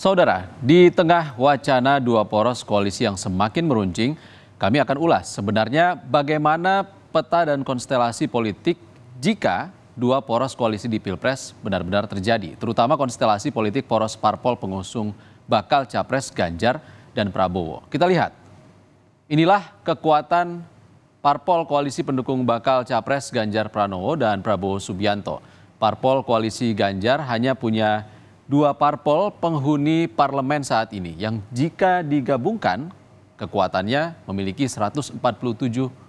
Saudara, di tengah wacana dua poros koalisi yang semakin meruncing, kami akan ulas sebenarnya bagaimana peta dan konstelasi politik jika dua poros koalisi di Pilpres benar-benar terjadi, terutama konstelasi politik poros parpol pengusung bakal capres Ganjar dan Prabowo. Kita lihat. Inilah kekuatan parpol koalisi pendukung bakal capres Ganjar Pranowo dan Prabowo Subianto. Parpol koalisi Ganjar hanya punya dua parpol penghuni parlemen saat ini yang jika digabungkan kekuatannya memiliki 147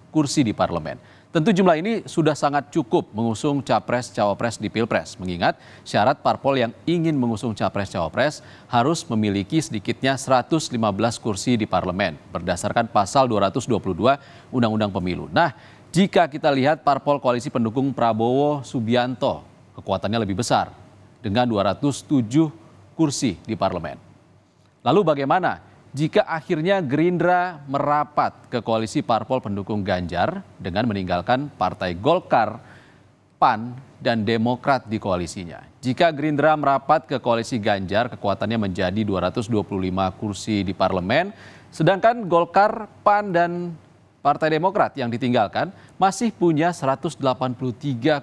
kursi di parlemen. Tentu jumlah ini sudah sangat cukup mengusung capres-cawapres di Pilpres, mengingat syarat parpol yang ingin mengusung capres-cawapres harus memiliki sedikitnya 115 kursi di parlemen berdasarkan pasal 222 Undang-Undang Pemilu. Nah, jika kita lihat parpol koalisi pendukung Prabowo Subianto, kekuatannya lebih besar dengan 207 kursi di parlemen. Lalu bagaimana jika akhirnya Gerindra merapat ke koalisi parpol pendukung Ganjar dengan meninggalkan partai Golkar, PAN, dan Demokrat di koalisinya. Jika Gerindra merapat ke koalisi Ganjar, kekuatannya menjadi 225 kursi di parlemen, sedangkan Golkar, PAN, dan Partai Demokrat yang ditinggalkan masih punya 183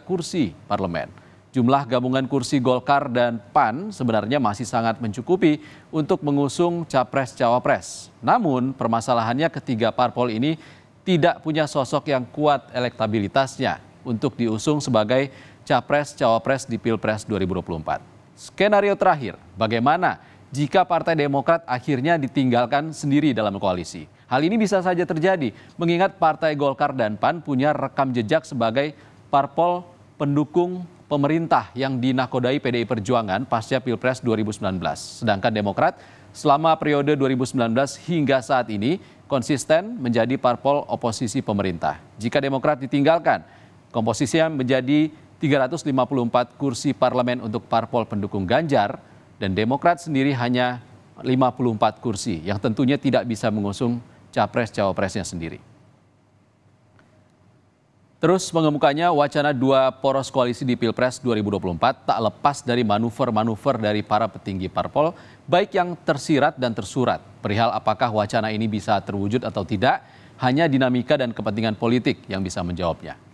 kursi parlemen. Jumlah gabungan kursi Golkar dan PAN sebenarnya masih sangat mencukupi untuk mengusung capres-cawapres. Namun, permasalahannya ketiga parpol ini tidak punya sosok yang kuat elektabilitasnya untuk diusung sebagai capres-cawapres di Pilpres 2024. Skenario terakhir, bagaimana jika Partai Demokrat akhirnya ditinggalkan sendiri dalam koalisi? Hal ini bisa saja terjadi mengingat Partai Golkar dan PAN punya rekam jejak sebagai parpol pendukung pemerintah yang dinakodai PDI Perjuangan pasca Pilpres 2019. Sedangkan Demokrat selama periode 2019 hingga saat ini konsisten menjadi parpol oposisi pemerintah. Jika Demokrat ditinggalkan, komposisinya menjadi 354 kursi parlemen untuk parpol pendukung Ganjar dan Demokrat sendiri hanya 54 kursi yang tentunya tidak bisa mengusung capres-cawapresnya sendiri. Terus mengemukanya wacana dua poros koalisi di Pilpres 2024 tak lepas dari manuver-manuver dari para petinggi parpol, baik yang tersirat dan tersurat. Perihal apakah wacana ini bisa terwujud atau tidak, hanya dinamika dan kepentingan politik yang bisa menjawabnya.